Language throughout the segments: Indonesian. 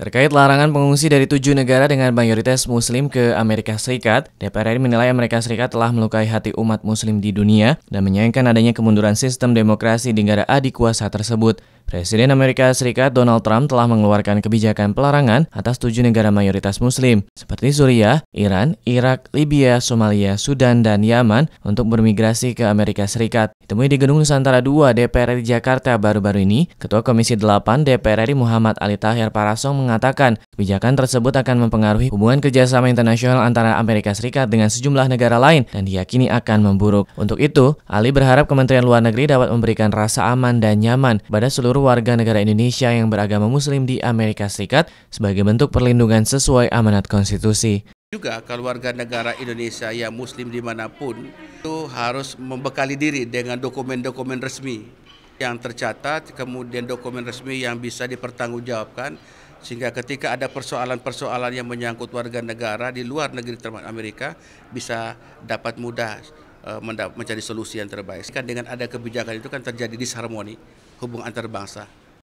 Terkait larangan pengungsi dari tujuh negara dengan mayoritas muslim ke Amerika Serikat, DPR RI menilai Amerika Serikat telah melukai hati umat muslim di dunia dan menyayangkan adanya kemunduran sistem demokrasi di negara adik kuasa tersebut. Presiden Amerika Serikat Donald Trump telah mengeluarkan kebijakan pelarangan atas tujuh negara mayoritas Muslim, seperti Suriah, Iran, Irak, Libya, Somalia, Sudan, dan Yaman untuk bermigrasi ke Amerika Serikat. Ditemui di Gedung Nusantara II, DPR RI Jakarta baru-baru ini, Ketua Komisi 8 DPR RI Muhammad Ali Tahir Parasong mengatakan kebijakan tersebut akan mempengaruhi hubungan kerjasama internasional antara Amerika Serikat dengan sejumlah negara lain dan diyakini akan memburuk. Untuk itu, Ali berharap Kementerian Luar Negeri dapat memberikan rasa aman dan nyaman pada seluruh seluruh warga negara Indonesia yang beragama Muslim di Amerika Serikat sebagai bentuk perlindungan sesuai amanat konstitusi. Juga kalau warga negara Indonesia yang Muslim dimanapun itu harus membekali diri dengan dokumen-dokumen resmi yang tercatat, kemudian dokumen resmi yang bisa dipertanggungjawabkan sehingga ketika ada persoalan-persoalan yang menyangkut warga negara di luar negeri termasuk Amerika bisa dapat mudah Eh, mencari solusi yang terbaik. Kan dengan ada kebijakan itu kan terjadi disharmoni hubungan antar bangsa.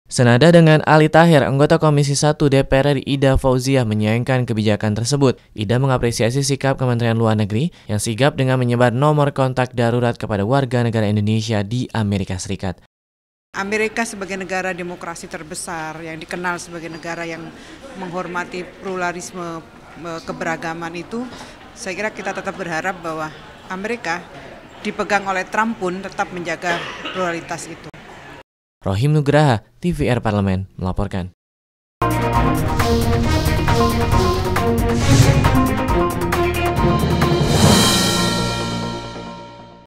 Senada dengan Ali Tahir, anggota Komisi 1 DPR RI Ida Fauzia menyayangkan kebijakan tersebut. Ida mengapresiasi sikap Kementerian Luar Negeri yang sigap dengan menyebar nomor kontak darurat kepada warga negara Indonesia di Amerika Serikat. Amerika sebagai negara demokrasi terbesar yang dikenal sebagai negara yang menghormati pluralisme eh, keberagaman itu, saya kira kita tetap berharap bahwa Amerika dipegang oleh Trump pun tetap menjaga pluralitas itu. Rohim Nugraha, TVR Parlemen, melaporkan.